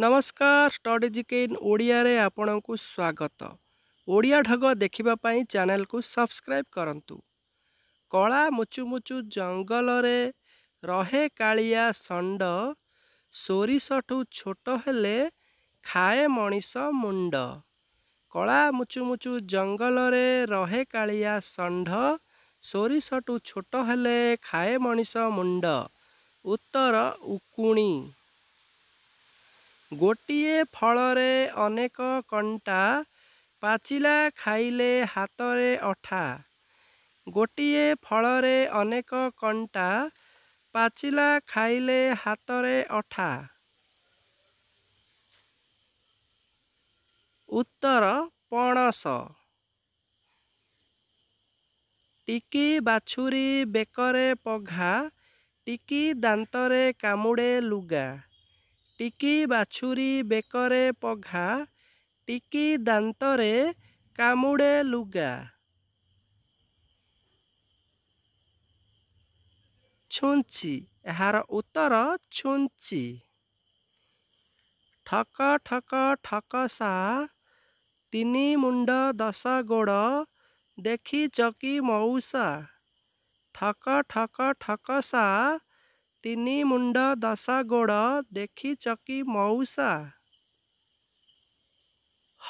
ନମସ୍କାର ଷ୍ଟଡ଼ିଜିକ ଇନ୍ ଓଡ଼ିଆରେ ଆପଣଙ୍କୁ ସ୍ୱାଗତ ଓଡ଼ିଆ ଢଗ ଦେଖିବା ପାଇଁ ଚ୍ୟାନେଲକୁ ସବସ୍କ୍ରାଇବ୍ କରନ୍ତୁ କଳା ମୁଚୁମୁଚୁ ଜଙ୍ଗଲରେ ରହେ କାଳିଆ ଷଣ୍ଡ ସୋରିଷଠୁ ଛୋଟ ହେଲେ ଖାଏ ମଣିଷ ମୁଣ୍ଡ କଳା ମୁଚୁମୁଚୁ ଜଙ୍ଗଲରେ ରହେ କାଳିଆ ଷଣ୍ଡ ସୋରିଷଠୁ ଛୋଟ ହେଲେ ଖାଏ ମଣିଷ ମୁଣ୍ଡ ଉତ୍ତର ଉକୁଣି ଗୋଟିଏ ଫଳରେ ଅନେକ କଣ୍ଟା ପାଚିଲା ଖାଇଲେ ହାତରେ ଅଠା ଗୋଟିଏ ଫଳରେ ଅନେକ କଣ୍ଟା ପାଚିଲା ଖାଇଲେ ହାତରେ ଅଠା ଉତ୍ତର ପଣସ ଟିକି ବାଛୁରୀ ବେକରେ ପଘା ଟିକି ଦାନ୍ତରେ କାମୁଡ଼େ ଲୁଗା ଟିକି ବାଛୁରୀ ବେକରେ ପଘା ଟିକି ଦାନ୍ତରେ କାମୁଡ଼େ ଲୁଗା ଛୁଞ୍ଚି ଏହାର ଉତ୍ତର ଛୁଞ୍ଚି ଠକ ଠକ ଠକ ସା ତିନି ମୁଣ୍ଡ ଦଶ ଗୋଡ଼ ଦେଖି ଚକି ମଉସା ଠକ ଠକ ଠକ ସା तिन मुड दस गोड देखिचक मौसा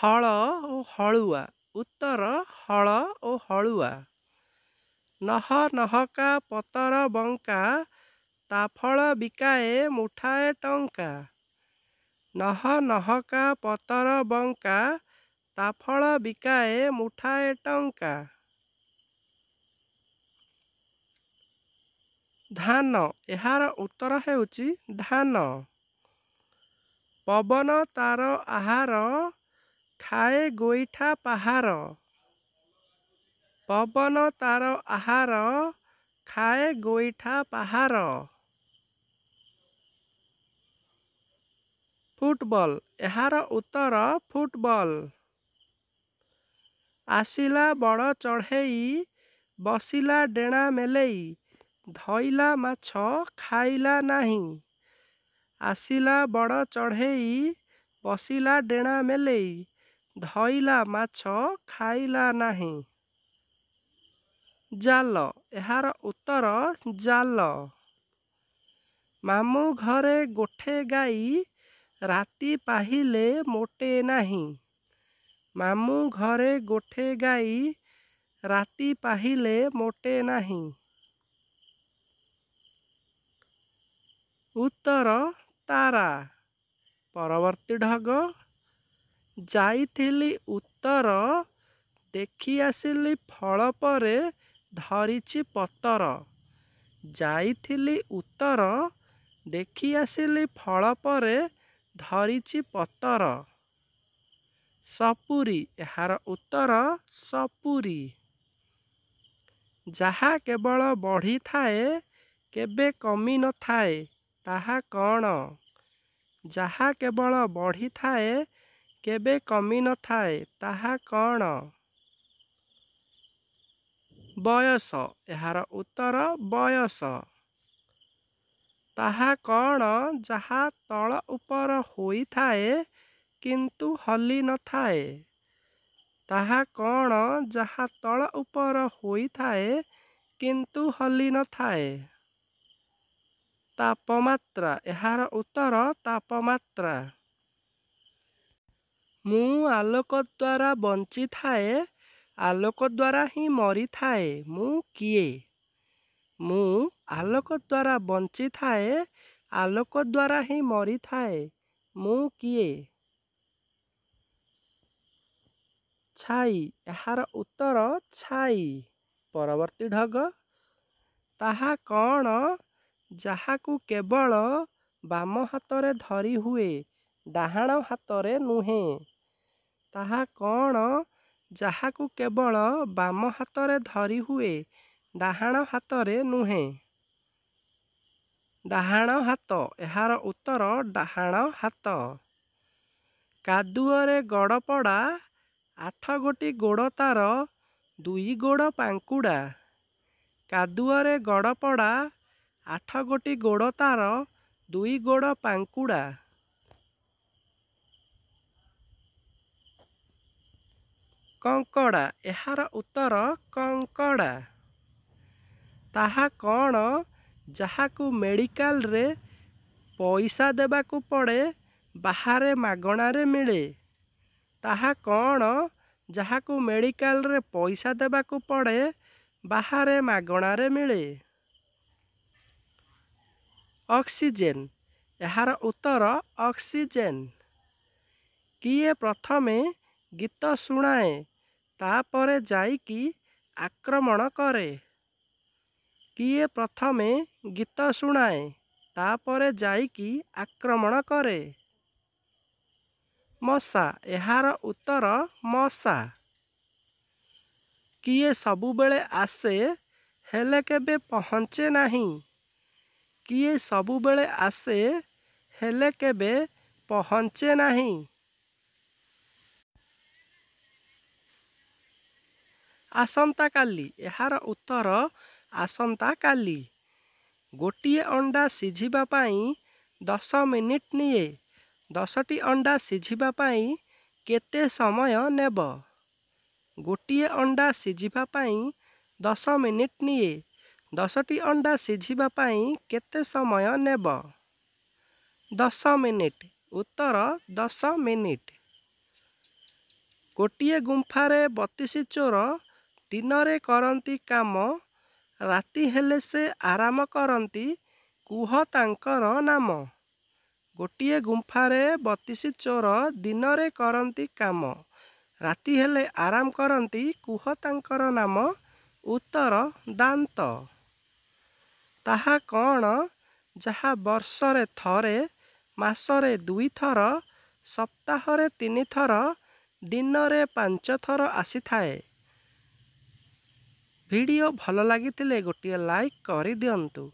हल ओ हत हल ओ हलवाह नहका पतर बङ्काफ बिक मुठाए नह नहका पतर बंका, बङ्काफ बिकाए मुठाए टंका। ଧାନ ଏହାର ଉତ୍ତର ହେଉଛି ଧାନ ପବନ ତାର ଆହାର ଖାଏ ଗୋଇଠା ପାହାର ପବନ ତାର ଆହାର ଖାଏ ଗୋଇଠା ପାହାର ଫୁଟବଲ ଏହାର ଉତ୍ତର ଫୁଟବଲ ଆସିଲା ବଡ଼ ଚଢ଼େଇ ବସିଲା ଡେଣା ମେଲେଇ ধৈলা মাছ খাইলা নাহিঁ আছিলা বড় চঢ়েই বসিলা ডেণা মেলেই ধৈলা মাছ খাইলা নাহিঁ জাল এর উত্তর জাল মামু ঘরে গোঠে গাই রাতি পাহিলে মোটে নাহিঁ মামু ঘরে গোঠে গাই রাতি পাহিলে মোটে নাহিঁ ଉତ୍ତର ତାରା ପରବର୍ତ୍ତୀ ଢଗ ଯାଇଥିଲି ଉତ୍ତର ଦେଖି ଆସିଲି ଫଳ ପରେ ଧରିଛି ପତର ଯାଇଥିଲି ଉତ୍ତର ଦେଖି ଆସିଲି ଫଳ ପରେ ଧରିଛି ପତର ସପୁରୀ ଏହାର ଉତ୍ତର ସପୁରୀ ଯାହା କେବଳ ବଢ଼ିଥାଏ କେବେ କମିନଥାଏ ତାହା କ'ଣ ଯାହା କେବଳ ବଢ଼ିଥାଏ କେବେ କମିନଥାଏ ତାହା କ'ଣ ବୟସ ଏହାର ଉତ୍ତର ବୟସ ତାହା କ'ଣ ଯାହା ତଳ ଉପର ହୋଇଥାଏ କିନ୍ତୁ ହଲି ନଥାଏ ତାହା କ'ଣ ଯାହା ତଳ ଉପର ହୋଇଥାଏ କିନ୍ତୁ ହଲି ନଥାଏ ତାପମାତ୍ରା ଏହାର ଉତ୍ତର ତାପମାତ୍ରା ମୁଁ ଆଲୋକ ଦ୍ୱାରା ବଞ୍ଚିଥାଏ ଆଲୋକ ଦ୍ୱାରା ହିଁ ମରିଥାଏ ମୁଁ କିଏ ମୁଁ ଆଲୋକ ଦ୍ୱାରା ବଞ୍ଚିଥାଏ ଆଲୋକ ଦ୍ୱାରା ହିଁ ମରିଥାଏ ମୁଁ କିଏ ଛାଇ ଏହାର ଉତ୍ତର ଛାଇ ପରବର୍ତ୍ତୀ ଢଗ ତାହା କ'ଣ ଯାହାକୁ କେବଳ ବାମ ହାତରେ ଧରି ହୁଏ ଡାହାଣ ହାତରେ ନୁହେଁ ତାହା କ'ଣ ଯାହାକୁ କେବଳ ବାମ ହାତରେ ଧରି ହୁଏ ଡାହାଣ ହାତରେ ନୁହେଁ ଡାହାଣ ହାତ ଏହାର ଉତ୍ତର ଡାହାଣ ହାତ କାଦୁଅରେ ଗଡ଼ପଡ଼ା ଆଠ ଗୋଟି ଗୋଡ଼ ତାର ଦୁଇ ଗୋଡ଼ ପାଙ୍କୁଡ଼ା କାଦୁଅରେ ଗଡ଼ପଡ଼ା ଆଠ ଗୋଟି ଗୋଡ଼ ତାର ଦୁଇ ଗୋଡ଼ ପାଙ୍କୁଡ଼ା କଙ୍କଡ଼ା ଏହାର ଉତ୍ତର କଙ୍କଡ଼ା ତାହା କ'ଣ ଯାହାକୁ ମେଡ଼ିକାଲରେ ପଇସା ଦେବାକୁ ପଡ଼େ ବାହାରେ ମାଗଣାରେ ମିଳେ ତାହା କ'ଣ ଯାହାକୁ ମେଡ଼ିକାଲରେ ପଇସା ଦେବାକୁ ପଡ଼େ ବାହାରେ ମାଗଣାରେ ମିଳେ ଅକ୍ସିଜେନ୍ ଏହାର ଉତ୍ତର ଅକ୍ସିଜେନ୍ କିଏ ପ୍ରଥମେ ଗୀତ ଶୁଣାଏ ତାପରେ ଯାଇକି ଆକ୍ରମଣ କରେ କିଏ ପ୍ରଥମେ ଗୀତ ଶୁଣାଏ ତାପରେ ଯାଇକି ଆକ୍ରମଣ କରେ ମଶା ଏହାର ଉତ୍ତର ମଶା କିଏ ସବୁବେଳେ ଆସେ ହେଲେ କେବେ ପହଞ୍ଚେ ନାହିଁ କିଏ ସବୁବେଳେ ଆସେ ହେଲେ କେବେ ପହଞ୍ଚେ ନାହିଁ ଆସନ୍ତାକାଲି ଏହାର ଉତ୍ତର ଆସନ୍ତାକାଲି ଗୋଟିଏ ଅଣ୍ଡା ସିଝିବା ପାଇଁ ଦଶ ମିନିଟ୍ ନିଏ ଦଶଟି ଅଣ୍ଡା ସିଝିବା ପାଇଁ କେତେ ସମୟ ନେବ ଗୋଟିଏ ଅଣ୍ଡା ସିଝିବା ପାଇଁ ଦଶ ମିନିଟ୍ ନିଏ ଦଶଟି ଅଣ୍ଡା ସିଝିବା ପାଇଁ କେତେ ସମୟ ନେବ ଦଶ ମିନିଟ୍ ଉତ୍ତର ଦଶ ମିନିଟ୍ ଗୋଟିଏ ଗୁମ୍ଫାରେ ବତିଶ ଚୋର ଦିନରେ କରନ୍ତି କାମ ରାତି ହେଲେ ସେ ଆରାମ କରନ୍ତି କୁହ ତାଙ୍କର ନାମ ଗୋଟିଏ ଗୁମ୍ଫାରେ ବତିଶ ଚୋର ଦିନରେ କରନ୍ତି କାମ ରାତି ହେଲେ ଆରାମ କରନ୍ତି କୁହ ତାଙ୍କର ନାମ ଉତ୍ତର ଦାନ୍ତ ତାହା କ'ଣ ଯାହା ବର୍ଷରେ ଥରେ ମାସରେ ଦୁଇଥର ସପ୍ତାହରେ ତିନିଥର ଦିନରେ ପାଞ୍ଚ ଥର ଆସିଥାଏ ଭିଡ଼ିଓ ଭଲ ଲାଗିଥିଲେ ଗୋଟିଏ ଲାଇକ୍ କରିଦିଅନ୍ତୁ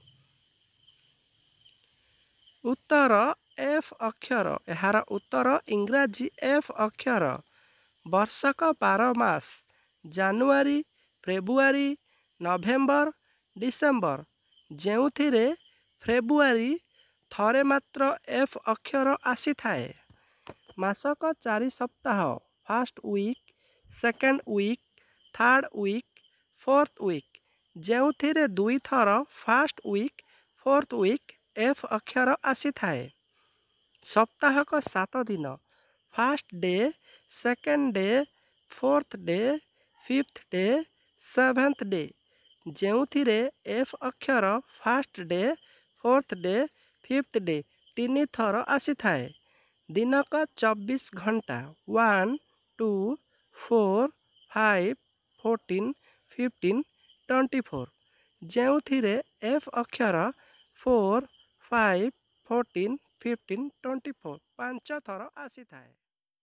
ଉତ୍ତର ଏଫ୍ ଅକ୍ଷର ଏହାର ଉତ୍ତର ଇଂରାଜୀ ଏଫ୍ ଅକ୍ଷର ବର୍ଷକ ବାର ମାସ ଜାନୁଆରୀ ଫେବୃଆରୀ ନଭେମ୍ବର ଡିସେମ୍ବର ଯେଉଁଥିରେ ଫେବୃଆରୀ ଥରେ ମାତ୍ର ଏଫ୍ ଅକ୍ଷର ଆସିଥାଏ ମାସକ ଚାରି ସପ୍ତାହ first week second week third week fourth week ଯେଉଁଥିରେ ଦୁଇଥର first week fourth week F ଅକ୍ଷର ଆସିଥାଏ ସପ୍ତାହକ ସାତ ଦିନ first day second day fourth day fifth day seventh day ଯେଉଁଥିରେ ଏଫ୍ ଅକ୍ଷର first day fourth day fifth day ତିନି ଥର ଆସିଥାଏ ଦିନକ ଚବିଶ ଘଣ୍ଟା one two four five fourteen fifteen twenty four ଯେଉଁଥିରେ ଏଫ୍ ଅକ୍ଷର four five fourteen fifteen twenty four ପାଞ୍ଚ ଥର ଆସିଥାଏ